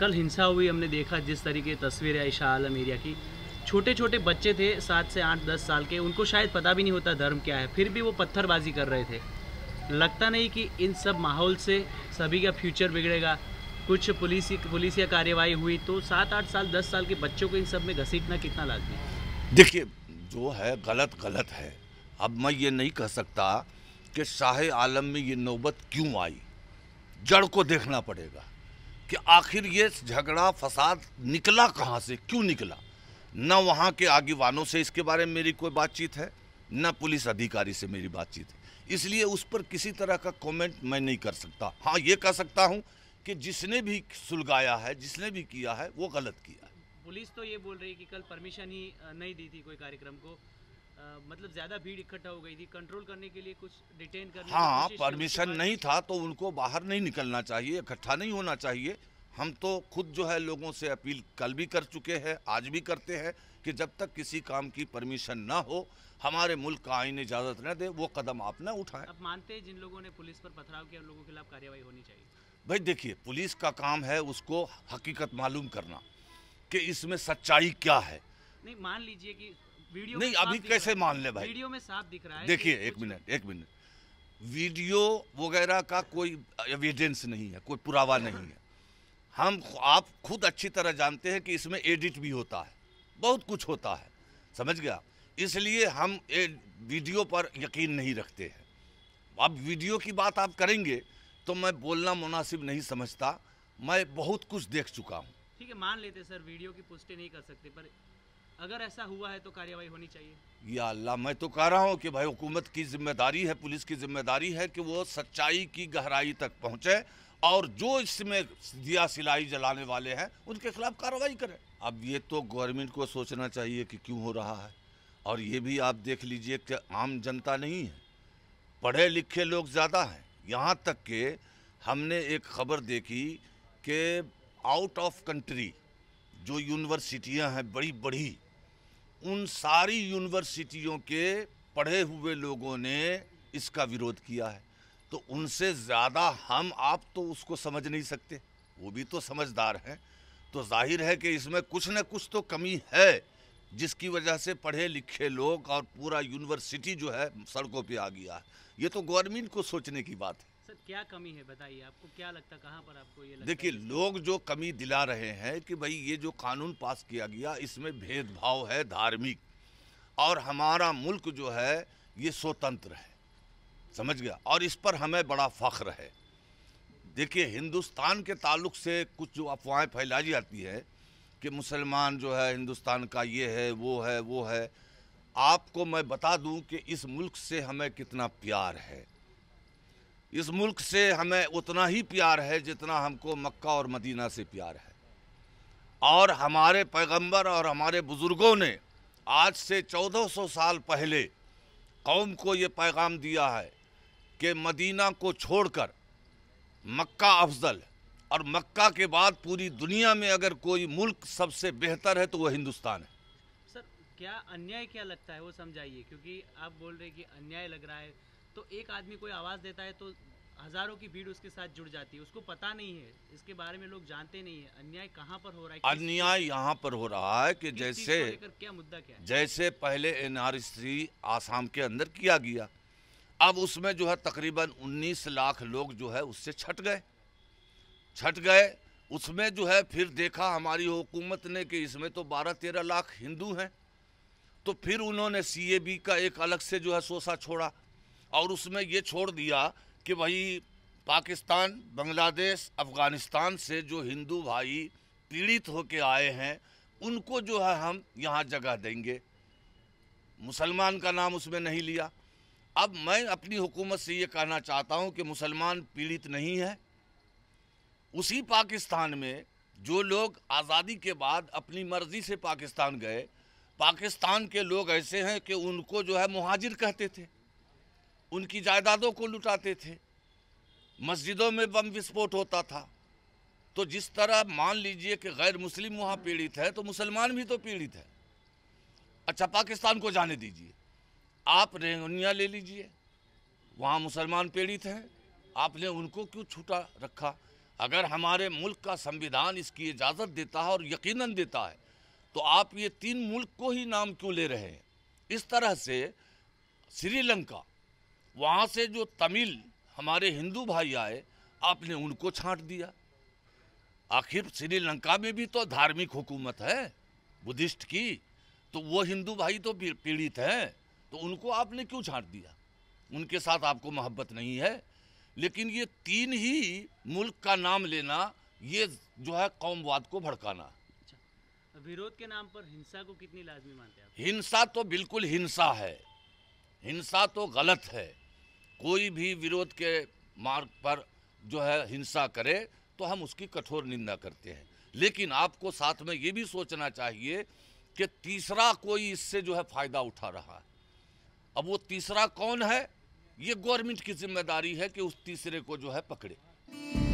कल हिंसा हुई हमने देखा जिस तरीके तस्वीरें है शाह आलम एरिया की छोटे छोटे बच्चे थे सात से आठ दस साल के उनको शायद पता भी नहीं होता धर्म क्या है फिर भी वो पत्थरबाजी कर रहे थे लगता नहीं कि इन सब माहौल से सभी का फ्यूचर बिगड़ेगा कुछ पुलिस पुलिस या कार्यवाही हुई तो सात आठ साल दस साल के बच्चों को इन सब में घसीटना कितना लाजमी है देखिए जो है गलत गलत है अब मैं ये नहीं कह सकता कि शाह आलम में ये नौबत क्यों आई जड़ को देखना पड़ेगा कि आखिर ये झगड़ा फसाद निकला कहाँ से क्यों निकला न वहाँ के आगे वालों से इसके बारे में मेरी कोई बातचीत है न पुलिस अधिकारी से मेरी बातचीत है इसलिए उस पर किसी तरह का कमेंट मैं नहीं कर सकता हाँ ये कह सकता हूँ कि जिसने भी सुलगाया है जिसने भी किया है वो गलत किया है पुलिस तो ये बोल रही है कि कल परमिशन ही नहीं दी थी कोई कार्यक्रम को मतलब ज्यादा भीड़ इकट्ठा हो गई थी कंट्रोल करने के लिए कुछ डिटेन करने हाँ परमिशन नहीं था तो उनको बाहर नहीं निकलना चाहिए इकट्ठा नहीं होना चाहिए हम तो खुद जो है लोगों से अपील कल भी कर चुके हैं आज भी करते हैं कि जब तक किसी काम की परमिशन ना हो हमारे मुल्क का आईन इजाज़त न दे वो कदम आप ना उठाएं आप मानते हैं जिन लोगों ने पुलिस पर पथराव किया उन लोगों के खिलाफ कार्यवाही होनी चाहिए भाई देखिए पुलिस का काम है उसको हकीकत मालूम करना कि इसमें सच्चाई क्या है नहीं मान लीजिए कि वीडियो नहीं अभी कैसे मान ले भाई वीडियो में साफ दिख रहा है देखिए एक मिनट एक मिनट वीडियो वगैरह का कोई एविडेंस नहीं है कोई पुरावा नहीं है हम आप खुद अच्छी तरह जानते हैं कि इसमें एडिट भी होता है बहुत कुछ होता है समझ गया इसलिए हम ए, वीडियो पर यकीन नहीं रखते हैं अब वीडियो की बात आप करेंगे तो मैं बोलना मुनासिब नहीं समझता मैं बहुत कुछ देख चुका हूँ ठीक है मान लेते सर वीडियो की पुष्टि नहीं कर सकते पर अगर ऐसा हुआ है तो कार्यवाही होनी चाहिए या अल्लाह मैं तो कह रहा हूँ कि भाई हुकूमत की जिम्मेदारी है पुलिस की जिम्मेदारी है कि वो सच्चाई की गहराई तक पहुँचे और जो इसमें दिया सिलाई जलाने वाले हैं उनके खिलाफ कार्रवाई करें अब ये तो गवर्नमेंट को सोचना चाहिए कि क्यों हो रहा है और ये भी आप देख लीजिए कि आम जनता नहीं है पढ़े लिखे लोग ज़्यादा हैं यहाँ तक के हमने एक खबर देखी कि आउट ऑफ कंट्री जो यूनिवर्सिटियाँ हैं बड़ी बड़ी उन सारी यूनिवर्सिटियों के पढ़े हुए लोगों ने इसका विरोध किया है तो उनसे ज़्यादा हम आप तो उसको समझ नहीं सकते वो भी तो समझदार हैं तो जाहिर है कि इसमें कुछ न कुछ तो कमी है जिसकी वजह से पढ़े लिखे लोग और पूरा यूनिवर्सिटी जो है सड़कों पे आ गया है ये तो गवर्नमेंट को सोचने की बात है सर क्या कमी है बताइए आपको क्या लगता कहाँ पर आपको ये देखिए लोग जो कमी दिला रहे हैं कि भाई ये जो कानून पास किया गया इसमें भेदभाव है धार्मिक और हमारा मुल्क जो है ये स्वतंत्र है समझ गया और इस पर हमें बड़ा फ़ख्र है देखिए हिंदुस्तान के ताल्लुक से कुछ जो अफवाहें फैलाई जाती है कि मुसलमान जो है हिंदुस्तान का ये है वो है वो है आपको मैं बता दूं कि इस मुल्क से हमें कितना प्यार है इस मुल्क से हमें उतना ही प्यार है जितना हमको मक्का और मदीना से प्यार है और हमारे पैगंबर और हमारे बुज़ुर्गों ने आज से 1400 साल पहले कौम को ये पैगाम दिया है कि मदीना को छोड़कर मक्का अफजल और मक्का के बाद पूरी दुनिया में अगर कोई मुल्क सबसे बेहतर है तो वह हिंदुस्तान है सर क्या अन्याय क्या लगता है वो समझाइए क्योंकि आप बोल रहे हैं कि अन्याय लग रहा है तो एक आदमी कोई आवाज़ देता है तो हजारों की भीड़ उसके साथ जुड़ जाती है उसको पता नहीं है इसके बारे में लोग जानते नहीं है अन्याय कहाँ पर हो रहा है अन्याय यहाँ पर हो रहा है कि जैसे क्या मुद्दा क्या है? जैसे पहले एनआरसी आसाम के अंदर किया गया अब उसमें जो है तकरीबन 19 लाख लोग जो है उससे छट गए छट गए उसमें जो है फिर देखा हमारी हुकूमत ने कि इसमें तो बारह तेरह लाख हिंदू हैं तो फिर उन्होंने सी का एक अलग से जो है सोसा छोड़ा और उसमें ये छोड़ दिया कि भाई पाकिस्तान बांग्लादेश अफ़गानिस्तान से जो हिंदू भाई पीड़ित होके आए हैं उनको जो है हम यहाँ जगह देंगे मुसलमान का नाम उसमें नहीं लिया अब मैं अपनी हुकूमत से ये कहना चाहता हूँ कि मुसलमान पीड़ित नहीं है उसी पाकिस्तान में जो लोग आज़ादी के बाद अपनी मर्ज़ी से पाकिस्तान गए पाकिस्तान के लोग ऐसे हैं कि उनको जो है मुहाजिर कहते थे उनकी जायदादों को लुटाते थे मस्जिदों में बम विस्फोट होता था तो जिस तरह मान लीजिए कि गैर मुस्लिम वहाँ पीड़ित है तो मुसलमान भी तो पीड़ित है अच्छा पाकिस्तान को जाने दीजिए आप रेंगनिया ले लीजिए वहाँ मुसलमान पीड़ित हैं आपने उनको क्यों छूटा रखा अगर हमारे मुल्क का संविधान इसकी इजाज़त देता है और यकीनन देता है तो आप ये तीन मुल्क को ही नाम क्यों ले रहे हैं इस तरह से श्रीलंका वहाँ से जो तमिल हमारे हिंदू भाई आए आपने उनको छांट दिया आखिर श्रीलंका में भी तो धार्मिक हुकूमत है बुद्धिस्ट की तो वो हिंदू भाई तो पीड़ित हैं तो उनको आपने क्यों छांट दिया उनके साथ आपको मोहब्बत नहीं है लेकिन ये तीन ही मुल्क का नाम लेना ये जो है कौमवाद को भड़काना अच्छा, विरोध के नाम पर हिंसा को कितनी लाजमी मानते हैं हिंसा तो बिल्कुल हिंसा है हिंसा तो गलत है कोई भी विरोध के मार्ग पर जो है हिंसा करे तो हम उसकी कठोर निंदा करते हैं लेकिन आपको साथ में ये भी सोचना चाहिए कि तीसरा कोई इससे जो है फ़ायदा उठा रहा है अब वो तीसरा कौन है ये गवर्नमेंट की जिम्मेदारी है कि उस तीसरे को जो है पकड़े